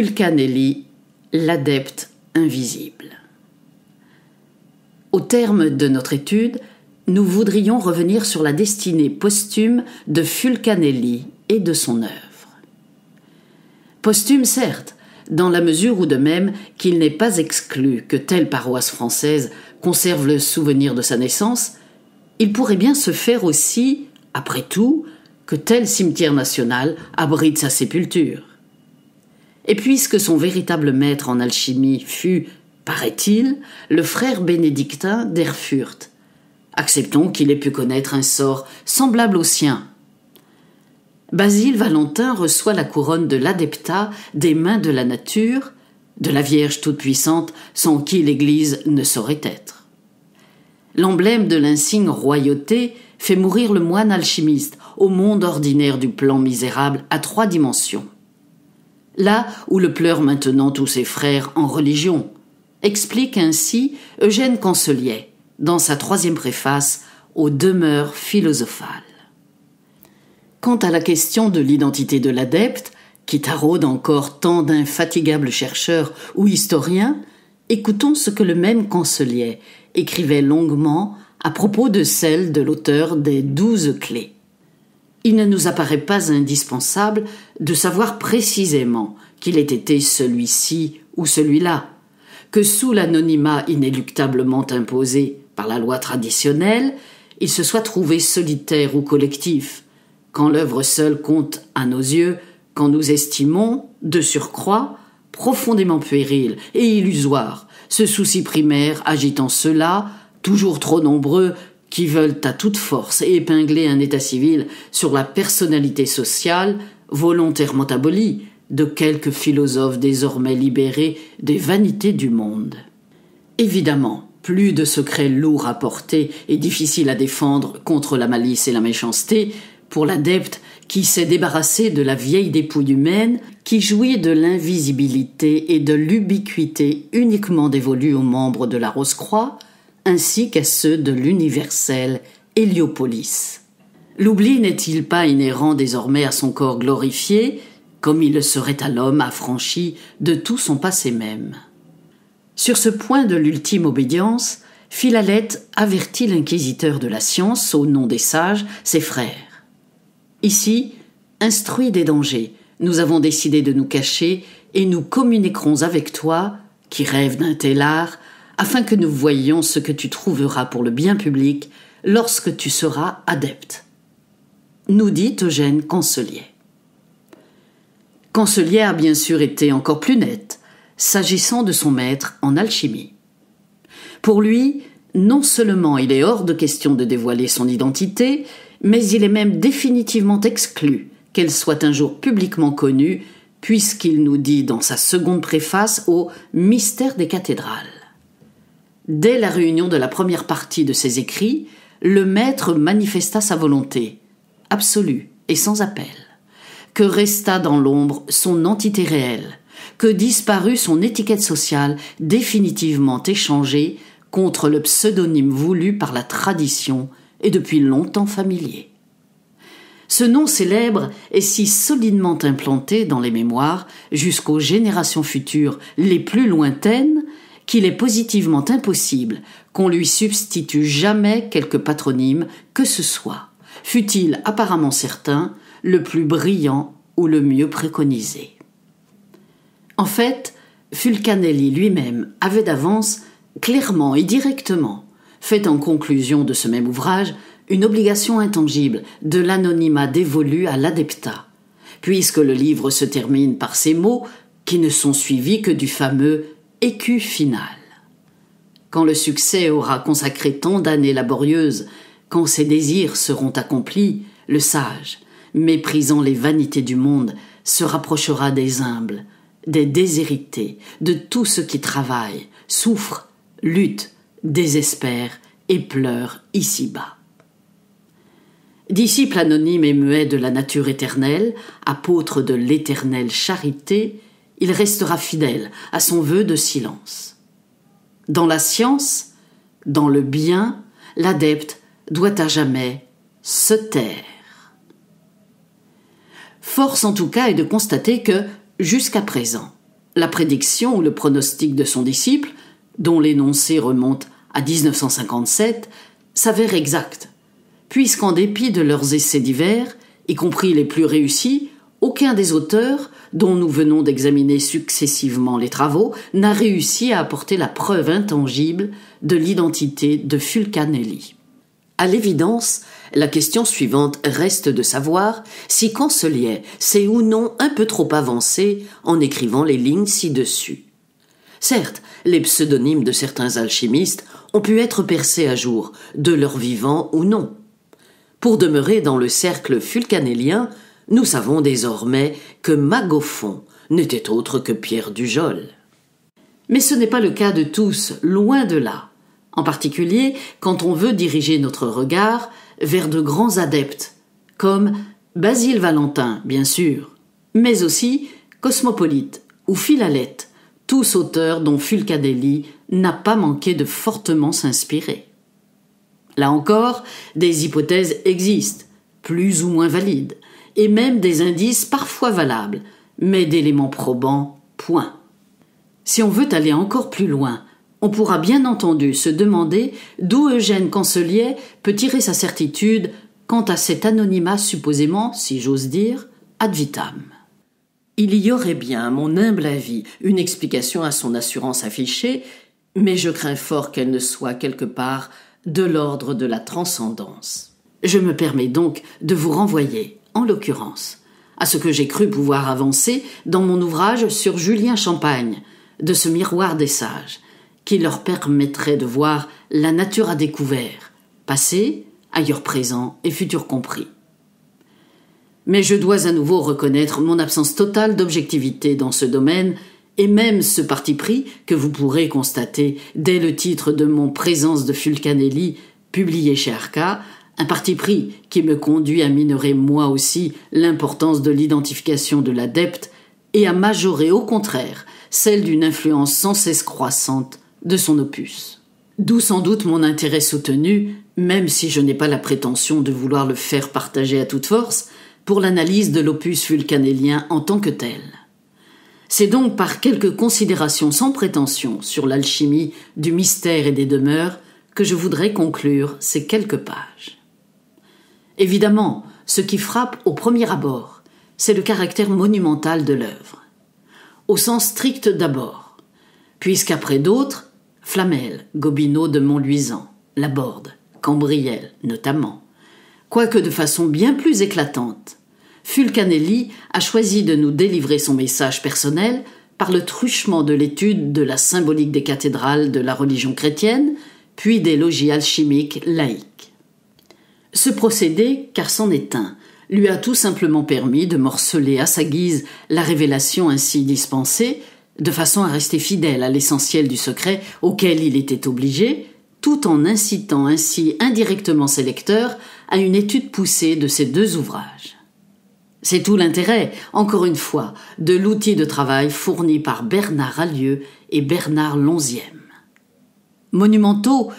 Fulcanelli, l'adepte invisible. Au terme de notre étude, nous voudrions revenir sur la destinée posthume de Fulcanelli et de son œuvre. Posthume, certes, dans la mesure où de même qu'il n'est pas exclu que telle paroisse française conserve le souvenir de sa naissance, il pourrait bien se faire aussi, après tout, que tel cimetière national abrite sa sépulture. Et puisque son véritable maître en alchimie fut, paraît-il, le frère bénédictin d'Erfurt, acceptons qu'il ait pu connaître un sort semblable au sien. Basile Valentin reçoit la couronne de l'adepta des mains de la nature, de la Vierge Toute-Puissante, sans qui l'Église ne saurait être. L'emblème de l'insigne royauté fait mourir le moine alchimiste au monde ordinaire du plan misérable à trois dimensions là où le pleurent maintenant tous ses frères en religion. Explique ainsi Eugène Cancelier dans sa troisième préface aux demeures philosophales. Quant à la question de l'identité de l'adepte, qui taraude encore tant d'infatigables chercheurs ou historiens, écoutons ce que le même Cancelier écrivait longuement à propos de celle de l'auteur des douze clés il ne nous apparaît pas indispensable de savoir précisément qu'il ait été celui-ci ou celui-là, que sous l'anonymat inéluctablement imposé par la loi traditionnelle, il se soit trouvé solitaire ou collectif, quand l'œuvre seule compte à nos yeux, quand nous estimons, de surcroît, profondément puéril et illusoire, ce souci primaire agitant ceux-là, toujours trop nombreux qui veulent à toute force épingler un état civil sur la personnalité sociale volontairement abolie de quelques philosophes désormais libérés des vanités du monde. Évidemment, plus de secrets lourds à porter et difficiles à défendre contre la malice et la méchanceté pour l'adepte qui s'est débarrassé de la vieille dépouille humaine qui jouit de l'invisibilité et de l'ubiquité uniquement dévolue aux membres de la Rose-Croix ainsi qu'à ceux de l'universel Héliopolis. L'oubli n'est-il pas inhérent désormais à son corps glorifié, comme il le serait à l'homme affranchi de tout son passé même Sur ce point de l'ultime obédience, Philalète avertit l'inquisiteur de la science, au nom des sages, ses frères. Ici, instruits des dangers, nous avons décidé de nous cacher et nous communiquerons avec toi, qui rêve d'un tel art, afin que nous voyions ce que tu trouveras pour le bien public lorsque tu seras adepte. Nous dit Eugène Cancelier. Cancelier a bien sûr été encore plus net, s'agissant de son maître en alchimie. Pour lui, non seulement il est hors de question de dévoiler son identité, mais il est même définitivement exclu qu'elle soit un jour publiquement connue, puisqu'il nous dit dans sa seconde préface au Mystère des cathédrales. Dès la réunion de la première partie de ses écrits, le maître manifesta sa volonté, absolue et sans appel, que resta dans l'ombre son entité réelle, que disparut son étiquette sociale définitivement échangée contre le pseudonyme voulu par la tradition et depuis longtemps familier. Ce nom célèbre est si solidement implanté dans les mémoires jusqu'aux générations futures les plus lointaines qu'il est positivement impossible qu'on lui substitue jamais quelque patronyme que ce soit, fût-il apparemment certain le plus brillant ou le mieux préconisé. En fait, Fulcanelli lui-même avait d'avance, clairement et directement, fait en conclusion de ce même ouvrage une obligation intangible de l'anonymat dévolu à l'adepta, puisque le livre se termine par ces mots qui ne sont suivis que du fameux écu final. Quand le succès aura consacré tant d'années laborieuses, quand ses désirs seront accomplis, le sage, méprisant les vanités du monde, se rapprochera des humbles, des déshérités, de tous ceux qui travaillent, souffrent, luttent, désespèrent et pleurent ici-bas. Disciple anonyme et muet de la nature éternelle, apôtre de l'éternelle charité, il restera fidèle à son vœu de silence. Dans la science, dans le bien, l'adepte doit à jamais se taire. Force en tout cas est de constater que, jusqu'à présent, la prédiction ou le pronostic de son disciple, dont l'énoncé remonte à 1957, s'avère exact, puisqu'en dépit de leurs essais divers, y compris les plus réussis, aucun des auteurs, dont nous venons d'examiner successivement les travaux, n'a réussi à apporter la preuve intangible de l'identité de Fulcanelli. À l'évidence, la question suivante reste de savoir si Conselier s'est ou non un peu trop avancé en écrivant les lignes ci-dessus. Certes, les pseudonymes de certains alchimistes ont pu être percés à jour, de leur vivant ou non. Pour demeurer dans le cercle fulcanélien, nous savons désormais que Magoffon n'était autre que Pierre Dujol. Mais ce n'est pas le cas de tous, loin de là. En particulier quand on veut diriger notre regard vers de grands adeptes, comme Basile Valentin, bien sûr, mais aussi Cosmopolite ou Philalette, tous auteurs dont Fulcadelli n'a pas manqué de fortement s'inspirer. Là encore, des hypothèses existent, plus ou moins valides, et même des indices parfois valables, mais d'éléments probants, point. Si on veut aller encore plus loin, on pourra bien entendu se demander d'où Eugène Cancelier peut tirer sa certitude quant à cet anonymat supposément, si j'ose dire, ad vitam. Il y aurait bien, à mon humble avis, une explication à son assurance affichée, mais je crains fort qu'elle ne soit quelque part de l'ordre de la transcendance. Je me permets donc de vous renvoyer en l'occurrence, à ce que j'ai cru pouvoir avancer dans mon ouvrage sur Julien Champagne, de ce miroir des sages, qui leur permettrait de voir la nature à découvert, passé, ailleurs présent et futur compris. Mais je dois à nouveau reconnaître mon absence totale d'objectivité dans ce domaine et même ce parti pris que vous pourrez constater dès le titre de mon Présence de Fulcanelli, publié chez Arca, un parti pris qui me conduit à minorer moi aussi l'importance de l'identification de l'adepte et à majorer au contraire celle d'une influence sans cesse croissante de son opus. D'où sans doute mon intérêt soutenu, même si je n'ai pas la prétention de vouloir le faire partager à toute force, pour l'analyse de l'opus vulcanélien en tant que tel. C'est donc par quelques considérations sans prétention sur l'alchimie du mystère et des demeures que je voudrais conclure ces quelques pages. Évidemment, ce qui frappe au premier abord, c'est le caractère monumental de l'œuvre. Au sens strict d'abord, puisqu'après d'autres, Flamel, Gobineau de Montluisant, Laborde, Cambriel notamment, quoique de façon bien plus éclatante, Fulcanelli a choisi de nous délivrer son message personnel par le truchement de l'étude de la symbolique des cathédrales de la religion chrétienne, puis des logis alchimiques laïques. Ce procédé, car c'en est un, lui a tout simplement permis de morceler à sa guise la révélation ainsi dispensée, de façon à rester fidèle à l'essentiel du secret auquel il était obligé, tout en incitant ainsi indirectement ses lecteurs à une étude poussée de ces deux ouvrages. C'est tout l'intérêt, encore une fois, de l'outil de travail fourni par Bernard Allieu et Bernard Lonzième. Monumentaux,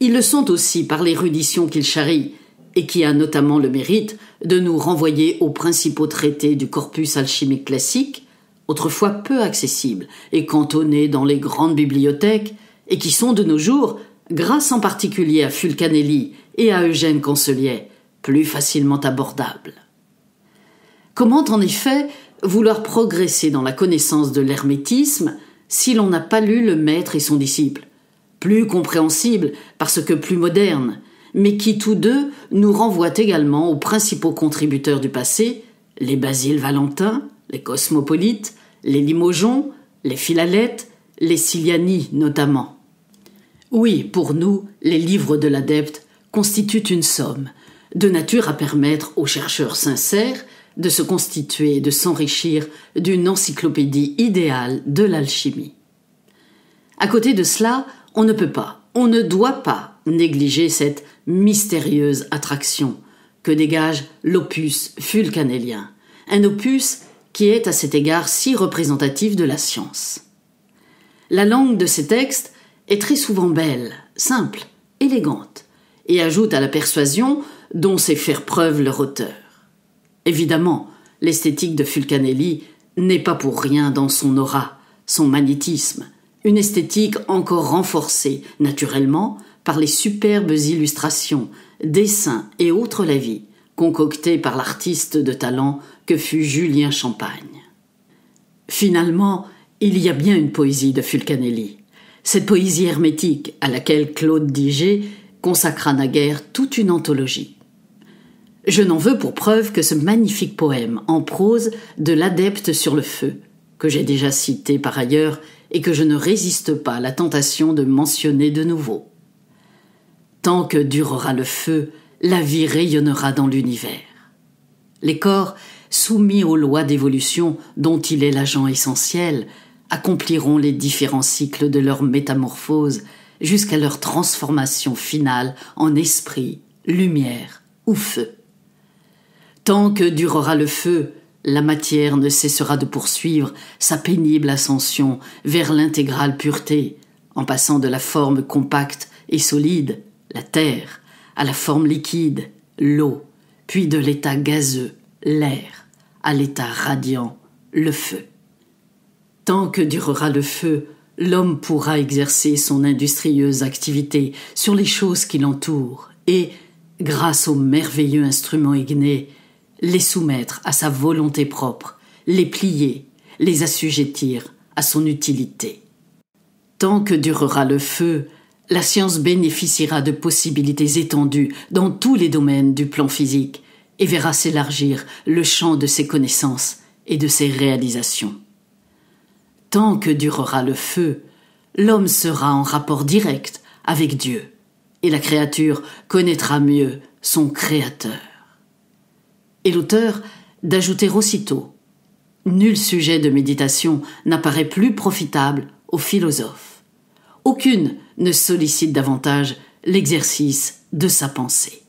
ils le sont aussi par l'érudition qu'ils charrient, et qui a notamment le mérite de nous renvoyer aux principaux traités du corpus alchimique classique, autrefois peu accessibles et cantonnés dans les grandes bibliothèques, et qui sont de nos jours, grâce en particulier à Fulcanelli et à Eugène Conselier, plus facilement abordables. Comment en effet vouloir progresser dans la connaissance de l'hermétisme si l'on n'a pas lu le maître et son disciple Plus compréhensible parce que plus moderne, mais qui tous deux nous renvoient également aux principaux contributeurs du passé, les Basile Valentin, les Cosmopolites, les Limogeons, les Philalètes, les Ciliani notamment. Oui, pour nous, les livres de l'adepte constituent une somme, de nature à permettre aux chercheurs sincères de se constituer et de s'enrichir d'une encyclopédie idéale de l'alchimie. À côté de cela, on ne peut pas, on ne doit pas négliger cette mystérieuse attraction que dégage l'opus fulcanélien, un opus qui est à cet égard si représentatif de la science. La langue de ces textes est très souvent belle, simple, élégante, et ajoute à la persuasion dont sait faire preuve leur auteur. Évidemment, l'esthétique de Fulcanelli n'est pas pour rien dans son aura, son magnétisme, une esthétique encore renforcée, naturellement, par les superbes illustrations, dessins et autres lavis concoctés par l'artiste de talent que fut Julien Champagne. Finalement, il y a bien une poésie de Fulcanelli. Cette poésie hermétique à laquelle Claude Diger consacra naguère toute une anthologie. Je n'en veux pour preuve que ce magnifique poème en prose de l'adepte sur le feu, que j'ai déjà cité par ailleurs et que je ne résiste pas à la tentation de mentionner de nouveau. Tant que durera le feu, la vie rayonnera dans l'univers. Les corps, soumis aux lois d'évolution dont il est l'agent essentiel, accompliront les différents cycles de leur métamorphose jusqu'à leur transformation finale en esprit, lumière ou feu. Tant que durera le feu, la matière ne cessera de poursuivre sa pénible ascension vers l'intégrale pureté, en passant de la forme compacte et solide la terre, à la forme liquide, l'eau, puis de l'état gazeux, l'air, à l'état radiant, le feu. Tant que durera le feu, l'homme pourra exercer son industrieuse activité sur les choses qui l'entourent et, grâce au merveilleux instrument igné, les soumettre à sa volonté propre, les plier, les assujettir à son utilité. Tant que durera le feu, la science bénéficiera de possibilités étendues dans tous les domaines du plan physique et verra s'élargir le champ de ses connaissances et de ses réalisations. Tant que durera le feu, l'homme sera en rapport direct avec Dieu, et la créature connaîtra mieux son Créateur. Et l'auteur d'ajouter aussitôt Nul sujet de méditation n'apparaît plus profitable aux philosophes. Aucune ne sollicite davantage l'exercice de sa pensée.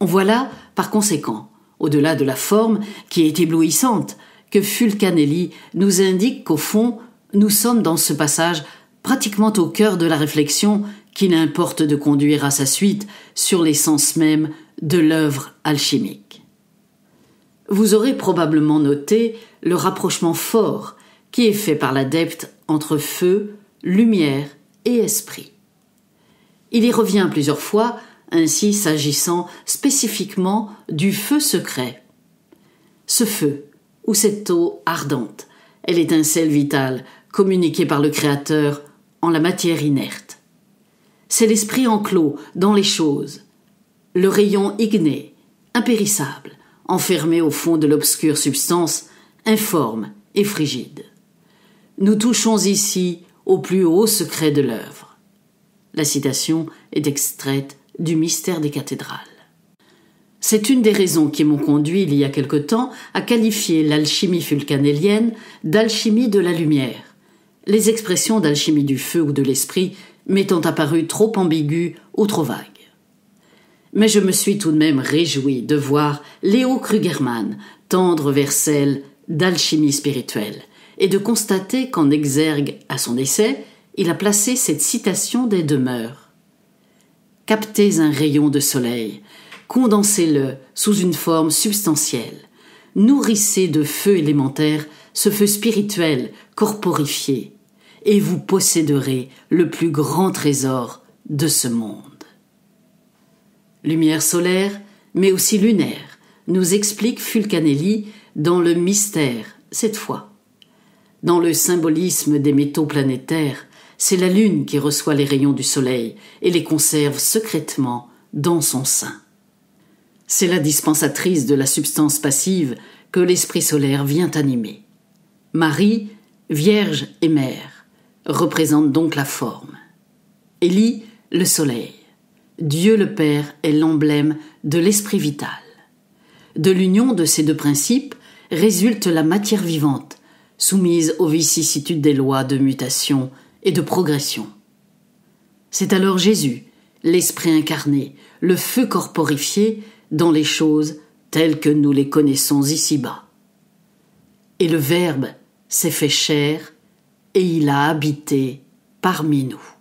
On voit là, par conséquent, au-delà de la forme qui est éblouissante, que Fulcanelli nous indique qu'au fond, nous sommes dans ce passage pratiquement au cœur de la réflexion qu'il importe de conduire à sa suite sur l'essence même de l'œuvre alchimique. Vous aurez probablement noté le rapprochement fort qui est fait par l'adepte entre feu, lumière esprit. Il y revient plusieurs fois, ainsi s'agissant spécifiquement du feu secret. Ce feu, ou cette eau ardente, est l'étincelle vitale communiquée par le Créateur en la matière inerte. C'est l'esprit enclos dans les choses, le rayon igné, impérissable, enfermé au fond de l'obscure substance, informe et frigide. Nous touchons ici au plus haut secret de l'œuvre. La citation est extraite du mystère des cathédrales. C'est une des raisons qui m'ont conduit, il y a quelque temps, à qualifier l'alchimie fulcanélienne d'alchimie de la lumière, les expressions d'alchimie du feu ou de l'esprit m'étant apparues trop ambiguës ou trop vagues. Mais je me suis tout de même réjoui de voir Léo Krugerman tendre vers celle d'alchimie spirituelle, et de constater qu'en exergue à son essai, il a placé cette citation des demeures. Captez un rayon de soleil, condensez-le sous une forme substantielle, nourrissez de feu élémentaire ce feu spirituel corporifié, et vous posséderez le plus grand trésor de ce monde. Lumière solaire, mais aussi lunaire, nous explique Fulcanelli dans le mystère, cette fois. Dans le symbolisme des métaux planétaires, c'est la Lune qui reçoit les rayons du Soleil et les conserve secrètement dans son sein. C'est la dispensatrice de la substance passive que l'esprit solaire vient animer. Marie, Vierge et Mère, représente donc la forme. Élie, le Soleil. Dieu le Père est l'emblème de l'esprit vital. De l'union de ces deux principes résulte la matière vivante, soumise aux vicissitudes des lois de mutation et de progression. C'est alors Jésus, l'Esprit incarné, le feu corporifié dans les choses telles que nous les connaissons ici-bas. Et le Verbe s'est fait chair et il a habité parmi nous.